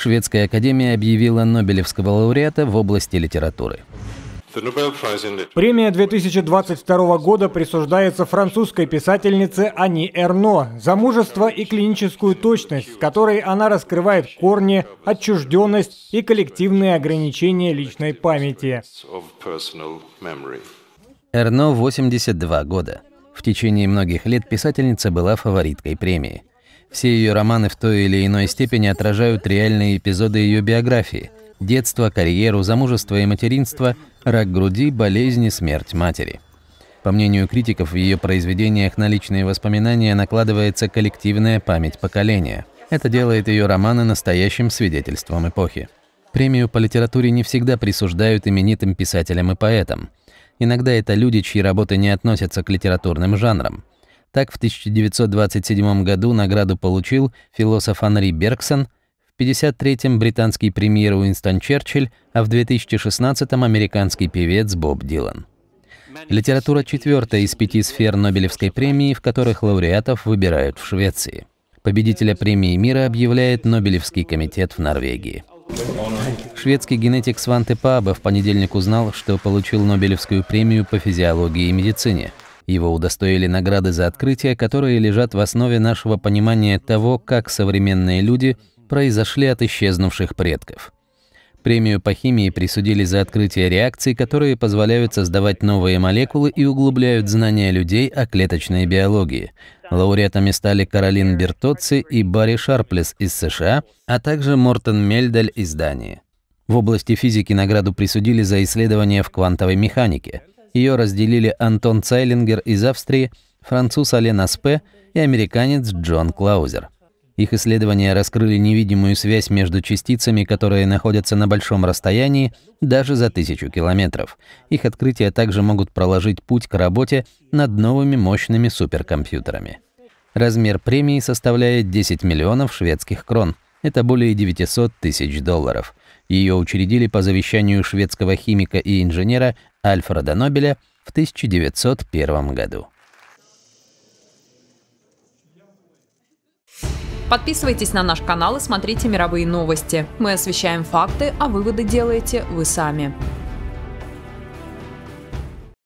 Шведская академия объявила Нобелевского лауреата в области литературы. Премия 2022 года присуждается французской писательнице Ани Эрно за мужество и клиническую точность, с которой она раскрывает корни, отчужденность и коллективные ограничения личной памяти. Эрно 82 года. В течение многих лет писательница была фавориткой премии. Все ее романы в той или иной степени отражают реальные эпизоды ее биографии – детство, карьеру, замужество и материнство, рак груди, болезни, смерть матери. По мнению критиков, в ее произведениях на личные воспоминания накладывается коллективная память поколения. Это делает ее романы настоящим свидетельством эпохи. Премию по литературе не всегда присуждают именитым писателям и поэтам. Иногда это люди, чьи работы не относятся к литературным жанрам. Так в 1927 году награду получил философ Анри Бергсон, в 1953-м британский премьер Уинстон Черчилль, а в 2016-м американский певец Боб Дилан. Литература четвертая из пяти сфер Нобелевской премии, в которых лауреатов выбирают в Швеции. Победителя премии мира объявляет Нобелевский комитет в Норвегии. Шведский генетик Сванте Паба в понедельник узнал, что получил Нобелевскую премию по физиологии и медицине. Его удостоили награды за открытия, которые лежат в основе нашего понимания того, как современные люди произошли от исчезнувших предков. Премию по химии присудили за открытие реакций, которые позволяют создавать новые молекулы и углубляют знания людей о клеточной биологии. Лауреатами стали Каролин Бертоци и Барри Шарплес из США, а также Мортен Мельдаль из Дании. В области физики награду присудили за исследования в квантовой механике – ее разделили Антон Цайлингер из Австрии, француз Ален Аспе и американец Джон Клаузер. Их исследования раскрыли невидимую связь между частицами, которые находятся на большом расстоянии, даже за тысячу километров. Их открытия также могут проложить путь к работе над новыми мощными суперкомпьютерами. Размер премии составляет 10 миллионов шведских крон. Это более 900 тысяч долларов. Ее учредили по завещанию шведского химика и инженера Альфреда Нобеля в 1901 году. Подписывайтесь на наш канал и смотрите мировые новости. Мы освещаем факты, а выводы делаете вы сами.